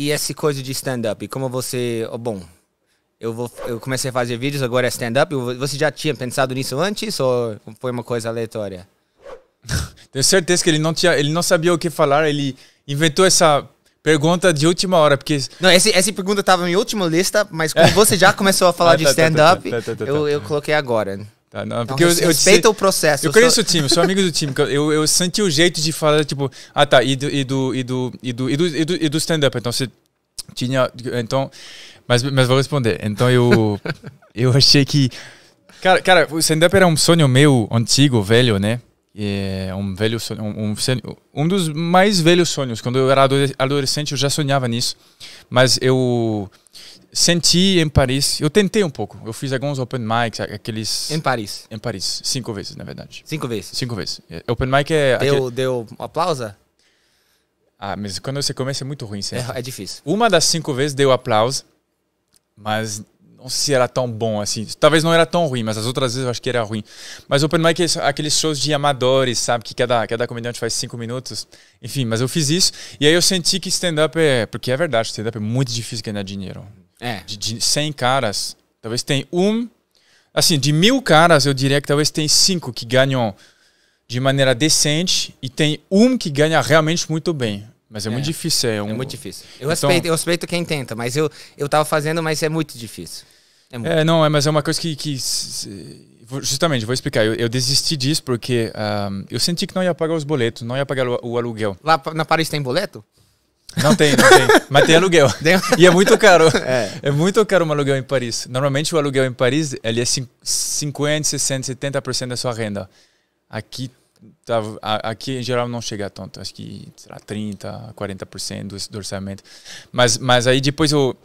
E essa coisa de stand-up, como você. Oh, bom, eu, vou, eu comecei a fazer vídeos, agora é stand-up. Você já tinha pensado nisso antes ou foi uma coisa aleatória? Tenho certeza que ele não, tinha, ele não sabia o que falar, ele inventou essa pergunta de última hora, porque... Não, esse, essa pergunta estava na minha última lista, mas como é. você já começou a falar ah, de tá, tá, tá, stand-up, tá, tá, tá, eu, eu coloquei agora. Ah, não, então porque eu, eu eu, o processo. Eu conheço sou... o time, sou amigo do time. Eu, eu senti o jeito de falar, tipo, ah tá, e do, e do, e do, e do, e do, e do stand-up. Então você tinha. Então. Mas, mas vou responder. Então eu. eu achei que. Cara, cara o stand-up era um sonho meu antigo, velho, né? É um velho sonho, um, um, um dos mais velhos sonhos. Quando eu era adolescente, eu já sonhava nisso. Mas eu senti em Paris, eu tentei um pouco. Eu fiz alguns open mics, aqueles. Em Paris? Em Paris, cinco vezes, na verdade. Cinco vezes? Cinco vezes. É. Open mic é. Deu, aquele... deu aplausa? Ah, mas quando você começa é muito ruim, certo? É, é difícil. Uma das cinco vezes deu aplauso, mas não sei se era tão bom assim. Talvez não era tão ruim, mas as outras vezes eu acho que era ruim. Mas open mic é aqueles shows de amadores, sabe? Que cada, cada comediante faz cinco minutos. Enfim, mas eu fiz isso. E aí eu senti que stand-up é. Porque é verdade, stand-up é muito difícil ganhar dinheiro. É. De, de 100 caras, talvez tem um. Assim, de mil caras, eu diria que talvez tem cinco que ganham de maneira decente e tem um que ganha realmente muito bem. Mas é, é muito difícil. É, é um... é muito difícil. Eu, então... respeito, eu respeito quem tenta, mas eu, eu tava fazendo, mas é muito difícil. É, muito. é não, é, mas é uma coisa que. que justamente, vou explicar. Eu, eu desisti disso porque um, ah, eu senti que não ia pagar os boletos, não ia pagar o, o aluguel. Lá na Paris tem boleto? Não tem, não tem. Mas tem aluguel. E é muito caro. É. é. muito caro um aluguel em Paris. Normalmente o aluguel em Paris ele é 50, 60, 70% da sua renda. Aqui, tá, aqui em geral não chega tanto. Acho que sei lá, 30, 40% do, do orçamento. Mas, mas aí depois eu.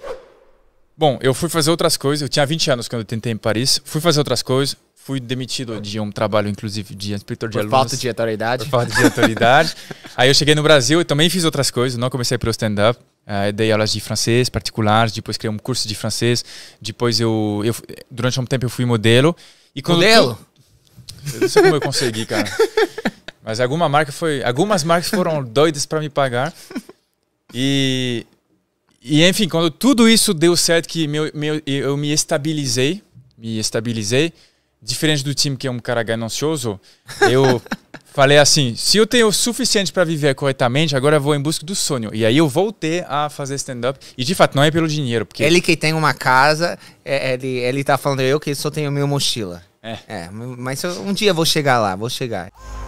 Bom, eu fui fazer outras coisas. Eu tinha 20 anos quando eu tentei em Paris. Fui fazer outras coisas fui demitido de um trabalho, inclusive, de inspetor de por alunos. Falta de autoridade. Por falta de autoridade. Aí eu cheguei no Brasil e também fiz outras coisas, não comecei pelo stand-up. Uh, dei aulas de francês particulares, depois criei um curso de francês, depois eu, eu durante um tempo eu fui modelo. E modelo? Eu, eu não sei como eu consegui, cara. Mas alguma marca foi, algumas marcas foram doidas para me pagar. E e enfim, quando tudo isso deu certo que meu, meu eu me estabilizei, me estabilizei, diferente do time que é um cara ganancioso, eu falei assim: se eu tenho o suficiente para viver corretamente, agora eu vou em busca do sonho. E aí eu voltei a fazer stand-up. E de fato, não é pelo dinheiro. porque Ele que tem uma casa, é, ele, ele tá falando eu que só tenho minha mochila. É. é mas um dia eu vou chegar lá, vou chegar.